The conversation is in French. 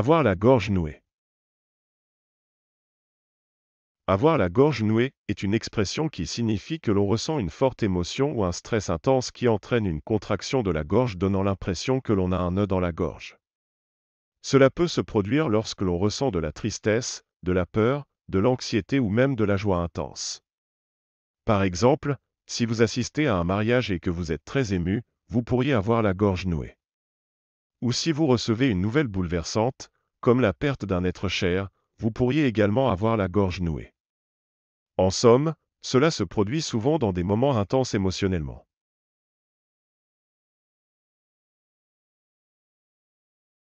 Avoir la gorge nouée. Avoir la gorge nouée est une expression qui signifie que l'on ressent une forte émotion ou un stress intense qui entraîne une contraction de la gorge donnant l'impression que l'on a un nœud dans la gorge. Cela peut se produire lorsque l'on ressent de la tristesse, de la peur, de l'anxiété ou même de la joie intense. Par exemple, si vous assistez à un mariage et que vous êtes très ému, vous pourriez avoir la gorge nouée ou si vous recevez une nouvelle bouleversante, comme la perte d'un être cher, vous pourriez également avoir la gorge nouée. En somme, cela se produit souvent dans des moments intenses émotionnellement.